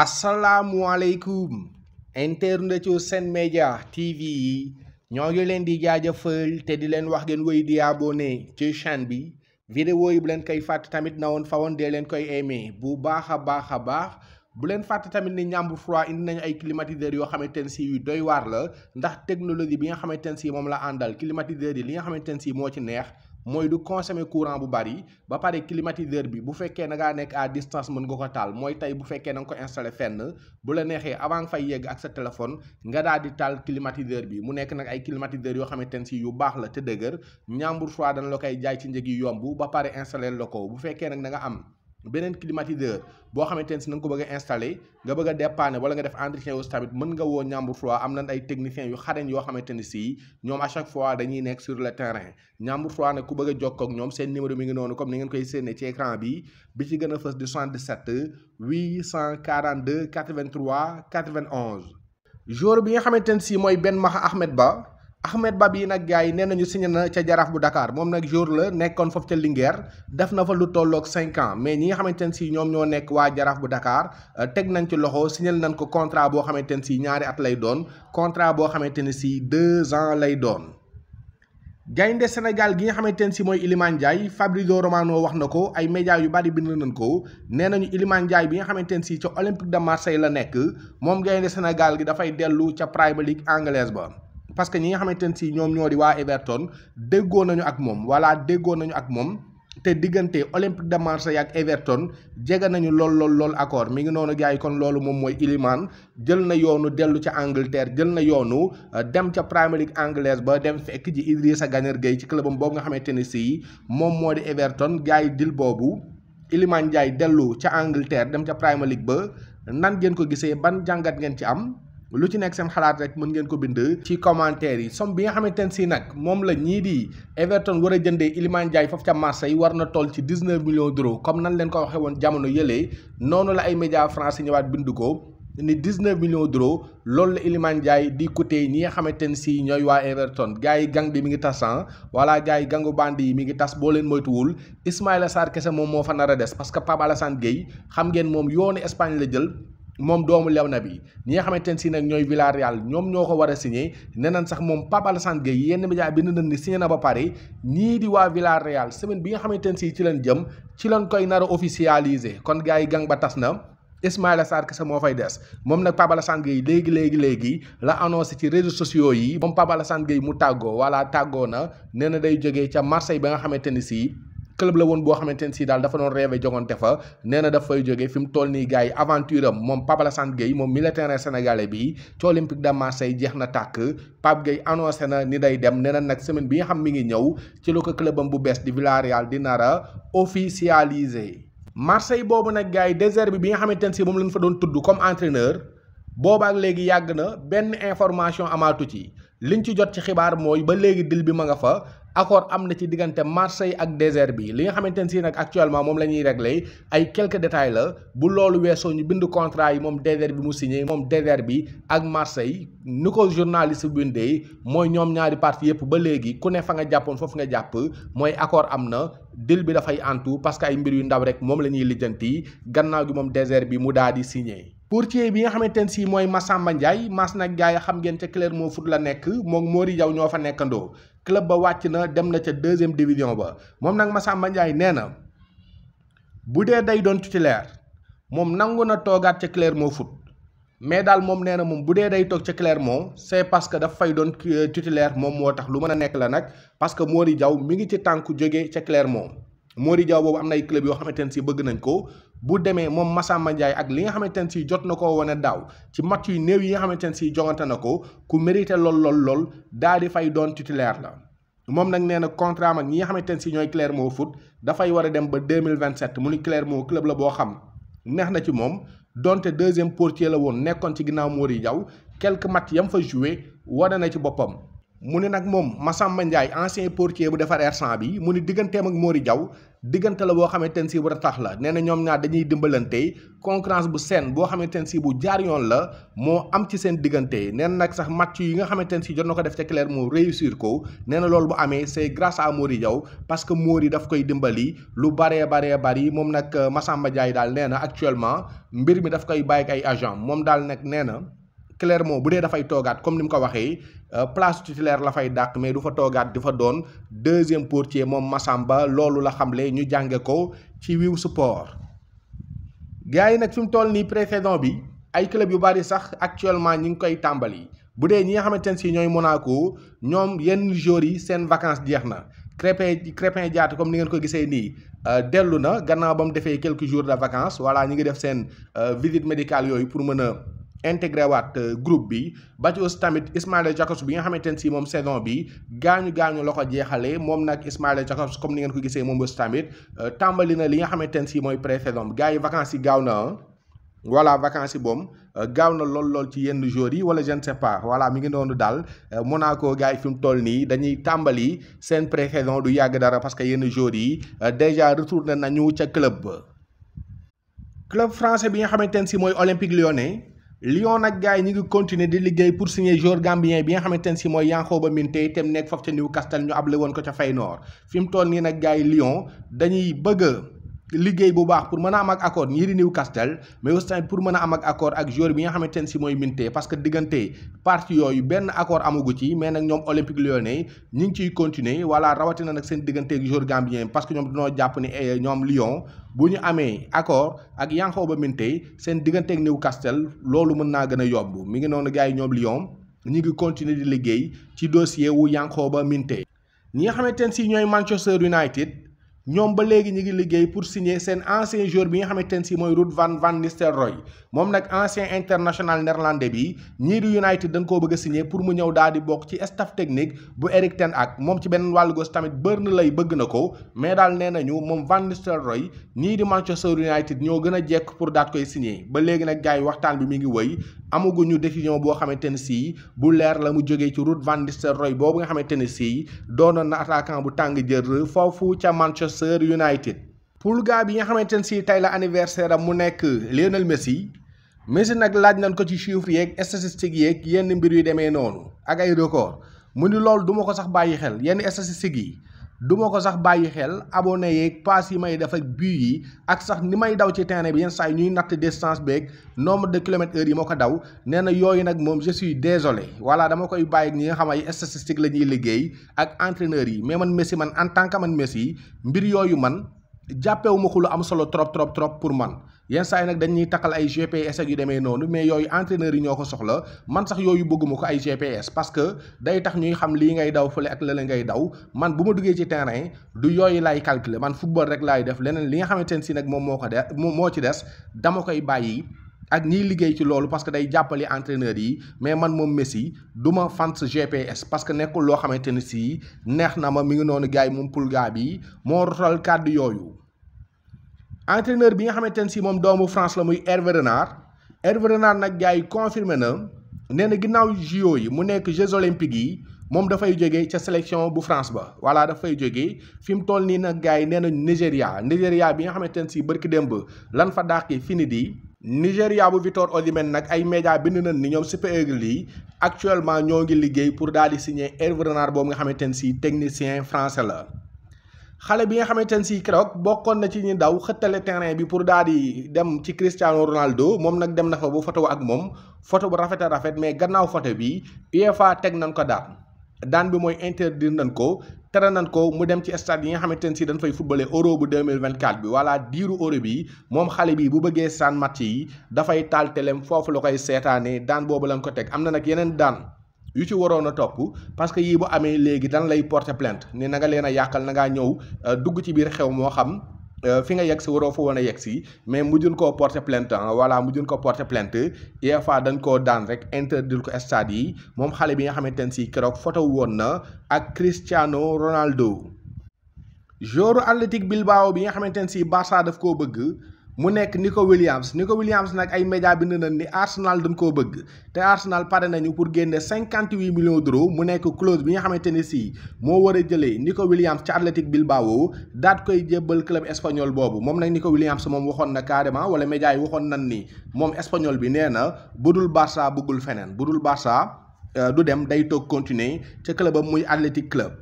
asalaamualeykum internetu seen Média TV yi ñoo ngi leen di jaajëfal te di leen wax ngeen wéy di abonné ci chaîne bi vidéo yi bu leen koy fàtt tamit na woon fa woon dee leen koy aimé bu baax a baax a baax bu leen fàtte tamit ni ñàmbu froid indi nañu ay climatiseurs yoo xamante ne si yu doy waar la ndax technologie bi nga xamante ne si moom la àndal climatiseurs yi li nga xamante ne si moo ci neex mooy du consommer courant bu bari ba pare climatiseur bi bu fekkee na ngaa nekk à distance mën nga ko taal mooy tey bu fekkee na ko installé fenn bu la neexee avant fay yegg ak sa téléphone nga daal di taal climatiseur bi mu nekk nag ay climatiseur yoo xamante ne si yu baax la te dëgër ñaambur fois dana la koy jaay ci njëg yi yomb ba pare installé la ko bu fekkee nag na nga am. beneen climatiseur boo xamante ne si na nga ko bëgg installé nga bëgg a dépanner nga def entretien tamit mën woo Ñambur Froid am nañ ay techniciens yu xarañ yoo xamante ne si ñoom à chaque fois dañuy nekk sur le terrain Ñambur Froid nag ku bëgg a jokkoo ak ñoom seen numéro mi ngi noonu comme ni ngeen koy séenee ci écran bi bi ci gën a fës di 77 842 83 91. jour bi nga xamante ne si mooy benn Maha Ahmed Ba. Ahmed Babi nag gars yi nee nañu signé na ca jaraaf bu Dakar moom nag jour la nekkoon foofu ca Linguère def na fa lu tolloog cinq ans mais ñi nga xamante ne si ñoom ñoo nekk waa jaraaf bu Dakar euh, teg nañ ci loxo signé nañ ko contrat boo xamante ne si ñaari at lay doon contrat boo xamante ne sii deux ans lay doon. gaynde Sénégal gi nga xamante ne si mooy Iliman Ndiaye Fabrizio Romano wax na ko ay médias yu bari bind nañ ko nee nañu Iliman Ndiaye bi nga xamante ne si ca Olympique de Marseille la nekk moom gaynde Sénégal gi dafay dellu ca Premier League anglaise ba. parce que ñi nga xamante ne si ñoom ñoo di waa Everton déggoo nañu ak moom voilà déggoon nañu ak moom te diggante Olympique de Marseille ak Everton jege nañu lool lool lool accord mi ngi noonu gars yi kon loolu moom mooy Iliman jël na yoonu dellu ca Angleterre jël na yoonu euh, dem ca Premier League anglaise ba dem fekk ji Idrissa Gana Gueye ci clubam boobu nga xamante ne si moom moo di Everton gars yi dil boobu Iliman Ndiaye dellu ca Angleterre dem ca Premier League ba nan ngeen ko gisee ban jàngat ngeen ci am. lu ci nekk seen xalaat rek mën ngeen ko bind ci commentaire yi som bi nga xamante ne sii nag moom la ñii di Everton war a jëndee Iliman Ndiaye foofu ca Marseille war na toll ci dix neuf millions d'euros comme nan leen ko waxee woon jamono yëlee noonu la ay média français ñëwaat bind ko ni dix neuf millions d'euros loolu la Iliman Ndiaye di coûter ñi nga xamante ne si ñooy waa Everton gars yi gang bi mi ngi tasan ah. wala gars yi gangu band yi mi ngi tas boo leen moytuwul Ismaïla Sarr kese moom moo fa nar a des parce que Pape Alassane Gueye xam ngeen moom yoonu Espagne la jël. moom doomu lew na bi ñi nga xamante ne si nag ñooy Villarreal ñoom ñoo ko war a signé nee sax moom Pape Alassane Gueye yenn média bind nañ ni signé na ba pare ñii di waa Villarreal semaine bi nga xamante ne si ci leen jëm ci leen koy nar a kon gars yi gang ba tas na. Ismaïla Sarr kese moo fay des moom nag Pape sangé yi léegi léegi léegi la annoncé ci réseaux sociaux yi moom Pape Alassane Gueye mu tàggoo wala tàggoo na nee na day jógee ca Marseille ba nga xamante ni si. club la woon boo xamante ne sii daal dafa doon rêvé jogante fa nee na dafay jógee fi mu toll nii gars yi aventure am moom Pape Alassane Gueye moom militaire sénégalais bi ci Olympique de Marseille jeex na tàkk Pape Gueye annoncé na ni day dem nee nag semaine bi nga xam mi ngi ñëw ci la ko clubam bu bees di Villarreal di nar a officialisé Marseille boobu nag gars yi désert bi bi nga xamante ne si moom lañ fa doon tudd comme entraîneur boobaak léegi yàgg na benn information amaatu ci li ñu ci jot ci xibaar mooy ba léegi dil bi mu nga fa accord am na ci diggante Marseille ak désert bi li nga xamante ne si nag actuellement moom la ñuy régler ay quelques détails la bu loolu weesoo ñu bind contrat yi moom désert bi mu signé moom désert bi ak Marseille ni ko journaliste bi bindee mooy ñoom ñaari parti yëpp ba léegi ku ne fa nga jàppoon foofu nga jàpp mooy accord am na dil bi dafay antu parce que ay mbir yu ndaw rek moom la ñuy lijjanti gannaaw gi moom désert bi mu daal di signé. courtier bi nga xamante ne sii mooy Massamba Ndiaye mas nag gaa yi xam ngeen ca moo Foot la nekk moom Mori jaw ñoo fa nekkandoo club ba wàcc na dem na ca deuxième division ba moom nag Massamba Ndiaye nee na bu dee day doon titulaire moom nangu na toogaat ca moo fut mais daal moom nee na moom bu dee day toog ca Clermont c'est parce que daf fay doon euh, titulaire moom moo tax lu mën a nekk la nag parce que jaw Diaw mi ngi ci tànku jóge ca Clermont moori jaw boobu am nay ay club yoo xamante ne sii bëgg nañ ko bu demee moom Massamba Ndiaye ak li nga xamante ne si jot na koo wane daaw ci mat yu néew yi nga xamante ne si jongante na ko ku mérité lool lool lool daal di fay doon titulaire la moom nag nee na contrat ak ñi nga xamante ne si ñooy Clermont Foot dafay war a dem ba deux mille vingt sept mu ni Clermont club la boo xam neex na ci moom donte deuxième portier la woon nekkoon ci ginnaaw Mori jaw quelques mat yam fa joué wane na ci boppam. mu ne nag moom Massamba Ndiaye ancien portier bu defar r bi mu ne digganteem ak moori Diaw diggante la boo xamante ne si bu tax la nee na ñoom ñaar dañuy dimbalante concurrence bu seen boo xamante ne si bu jaar yoon la moo am ci seen diggante nee nag sax match yi nga xamante ne si jot na ko def ca Clermont mu réussir ko nee na loolu bu amee c'est grâce à moori jaw parce que Mori daf koy dimbali lu baree baree bari moom nag Massamba Ndiaye daal nee na actuellement mbir mi daf koy bàyyi ak moom daal nag nee na. Clermont bu dee dafay toogaat comme ni mu ko waxee euh, place titulaire la fay dàq mais du fa toogaat du fa doon deuxième portier moom ba loolu la xamle ñu jànge ko ci wiw sport gars yi nag fi mu toll nii pré bi ay club yu bari sax actuellement ñi ngi koy tàmbali bu dee ñi nga xamante ne si ñooy Monaco ñoom yenn joueurs yi seen vacance jeex na Crépin Crépin Diatta comme ni ngeen ko gisee nii euh, dellu na gannaaw ba mu defee quelque jours de vacances voilà ñi ngi def seen euh, visite médicale yooyu pour mën a intégré waat euh, groupe bi ba ci aussi tamit Ismaila Jacobs bi nga xamante ne sii moom saison bi gaañu gaañu la ko jeexalee moom nag a Jacobs comme ni ngeen ko gisee moom aussi tamit euh, tàmbali na li nga xamante ne sii mooy pré-saison bi gars yi vacances gaaw na voilà vacances yi euh, gaaw na lool lool ci yenn jours yi wala je ne sais pas mi ngi noonu daal Monaco gars yi fi mu toll nii dañuy tàmbali seen pré du yàgg dara parce que yenn jours yi déjà retourné nañu ca club. club bi nga xamante ne si mooy Olympique Lyonnais. Lyon ak gaay ñi ngi continuer di liggéey pour signer joueur gambien bi nga xamante ne si mooy Yankoba Minteh te mu nekk foofu ca Newcastle ñu ablé woon ko ca Feyenoord fi mu toll nii nag gars Lyon dañuy bëgg liggéey bu baax pour mën a am ak accord ñii di Newcastle mais aussi tamit pour mën a am ak accord ak joueur bi nga xamante ne si mooy Minteh parce que diggante parti yooyu benn accord amagu ci mais nag ñoom Olympique Lyonnais ñi ngi ciy continuer voilà rawatina nag seen diggante ak joueur gambien parce que ñoom dañoo jàpp ni eh, ñoom Lyon ñu amee accord ak Yankhoba Minteh seen diggante ak Newcastle loolu mën naa gën a yomb mi ngi noonu gars yi ñoom Lyon ñi ngi continuer di liggéey ci dossier wu ba Minteh ñi nga xamante ne si ñooy Manchester United. ñoom ba léegi ñu ngi liggéey pour signer seen ancien joueur bi nga xamante ne si mooy Ruud van van Nistelrooy moom nag ancien international néerlandais bi ñii di United dañ koo bëgg a pour mu ñëw daal di bokk ci staff technique bu Erik ten Hag moom ci beneen tamit gos na lay bëgg na ko mais daal nee nañu moom van Nistelrooy ñii di Manchester United ñoo gën a jekk pour daat koy signer ba léegi nag gars yi waxtaan bi mi ngi wëy amaguñu décision boo xamante ne sii bu leer la mu jógee ci Ruud van Nistelrooy boobu nga xamante ne sii doonoon na attaquant bu tàng jër foofu ca Manchester United. Poulga bi nga xamante ne sii tey la anniversaire am mu nekk Lionel Messi Messi nag laaj nañ ko ci chiffres yeeg statistiques yeeg yenn mbir yu demee noonu ak ay record mu ni loolu duma ko sax bàyyi xel yenn statistiques yi. duma ko sax bàyyi xel abonné yeeg pass yi may def ak but yi ak sax ni may daw ci terrain bi yenn saa yi ñuy natt distance beeg nombre de kilomètres heure yi ma ko daw nee na yooyu nag moom je suis désolé wala dama koy bàyyi ñi nga xam ay statistique la ñuy liggéey ak entraîneurs yi mais man Messi man en tant que man Messi mbir yooyu man. jappé wu mako am solo trop trop trop pour man yeen say nak dañuy takal ay GPS ak yu démé nonu mais yoy entraîneur yi ñoko soxla man sax yoy yu bëgguma ko ay GPS parce que day tax ñuy xam li ngay daw fele ak la ngay daw man buma duggé ci terrain du yoy lay calculer man football rek lay def leneen li nga xamanteni si nak mom moko mo ci dess dama koy bayyi ak ñiy liggéey ci loolu parce que day jàppale entraîneur yi mais man moom Messi du ma fans GPS parce que nekkul loo xamante ni si neex na ma mi ngi noonu gars yi moom Pulga bi moo rotal kàddu yooyu. entraîneur bi nga xamante ne si moom doomu France la muy Hervé Renard Hervé Renard nag gars yi confirmé na nee na ginnaaw JO yi mu nekk Jeux olympiques yi moom dafay jóge ca sélection bu France ba voilà dafay jóge fi mu toll nii nag gars yi nee nañu Nigéria Nigéria bi nga xamante ne si barki démb lan fa dàqi fini Nigéria bu Victor Osimhen nag ay média bind nañ ni ñoom Super Eagles actuellement ñoo ngi liggéey pour daal di signer Hervé boobu nga xamante ne si technicien français la. xale bi nga xamante ne si keroog bokkoon na ci ñi daw xëttale terrain bi pour daal di dem ci Cristiano Ronaldo moom nag dem na fa bu photo ak moom photo bu rafet a rafet mais gannaaw photo bi UEFA teg nañ ko daan daan bi mooy interdire nañ ko tere nan ko mu dem ci stade yi nga xamante ne si dañ fay footballé euro bu 2024 bi wala diiru euro bi moom xale bi bu bëggee saan match yi dafay taal telem foofu la koy seetaanee daan boobu lañ ko teg am na nag yeneen daan yu ci waroon a topp parce que yii bu amee léegi dan lay porter plainte ne na nga leen a yàqal na ñëw euh, dugg ci biir xew moo xam Euh, fi nga yegg si waroo fa woon a yegg si mais mujjun koo porter plainte mu ah, mujjun ko porter plainte UEFA dañ koo daan rek interdire ko stade yi moom xale bi nga xamante ne si keroog photo woon na ak Cristiano Ronaldo. joueur Athletic Bilbao bi nga xamante ne si Barça daf koo bëgg. mu nekk Nico Williams Nico Williams nag ay média bind nañ ni Arsenal dañ koo bëgg te Arsenal pare nañu pour génne cinquante huit millions d'euros mu nekk clause bi nga xamante ne sii moo war a jëlee Nico Williams ci Athletic Bilbao daat koy jébbal club espagnol boobu moom nag Nico Williams moom waxoon na carrément wala média yi waxoon nañ ni moom espagnol bi nee na budul Barça bëggul feneen budul Barça euh, du dem day toog continuer ca clubam muy Athletic Club.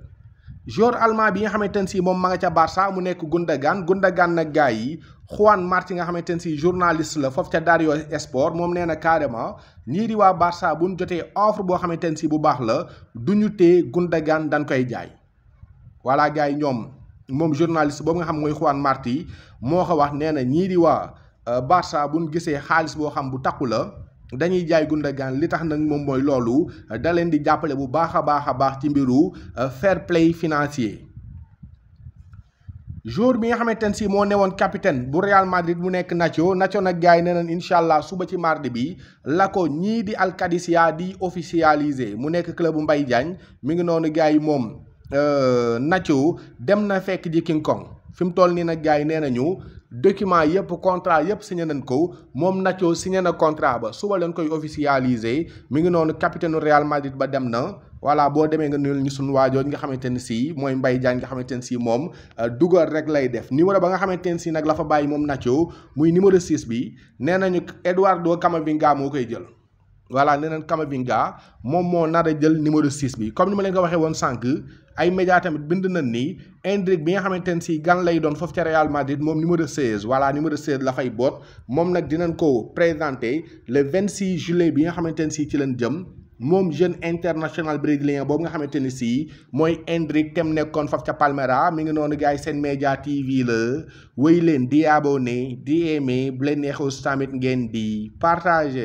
joueur allemand bi nga xamante ne si moom ma ca Barça mu nekk Gundogan Gundogan nag gars yi Juan Martí nga xamante ne si journaliste la foofu ca Dario Sport moom nee na carrément ñii di waa barsa bu ñu jotee offre boo xamante ne si bu baax la du ñu tee Gundogan dañ koy jaay voilà gars yi ñoom moom journaliste boobu nga xam mooy Juan Martí moo ko wax nee na ñii di waa euh, Barça bu ñu gisee xaalis boo xam bu takku la. dañuy jaay Gundogan li tax nag moom mooy loolu da leen di jàppale bu baax a baax a baax ci mbiru euh, fair play financier jour bi nga xamante ne si moo newoon capitaine bu Real Madrid mu nekk Nacho Nacho nag gars yi nee nañ incha allah suba ci mardi bi la ko ñii di Alcadicia di officialisé mu nekk club bu mbay Diagne mi ngi noonu gars yi moom euh, Nacho dem na fekk ji King Kong fi mu toll nii nag gars yi nee nañu document yëpp contrat yëpp signé nañ ko moom Nacho signé na contrat ba suba leen koy officialisé mi ngi noonu capitaine Real Madrid ba dem na. voilà boo demee nga nuyul ñu suñu waajooj nga xamante ne sii mooy mbay Diagne nga xamante ne sii moom euh, dugal rek lay def numéro ba nga xamante ne sii nag la fa bàyyi moom Nacho muy numéro 6 bi nee nañu Eduardo Camavinga moo koy jël. voilà nee nañ Camavinga moom moo nar a jël numéro 6 bi comme ni ma leen ko waxee woon sànq ay média tamit bind nañ nii Endrick bi nga xamante ne si gan lay doon foofu ca Real Madrid moom numéro 16 voilà numéro 16 la fay boot moom nag dinañ ko présenté le 26 juillet bi nga xamante ne sii ci leen jëm. moom jeune international brésilien boobu nga xamante ni si mooy Endrick tem nekkoon faf ca Palmeira mi ngi noonu gars yi seen média TV la wéy leen di abonné di aimé bu leen neexee tamit ngeen di partagé.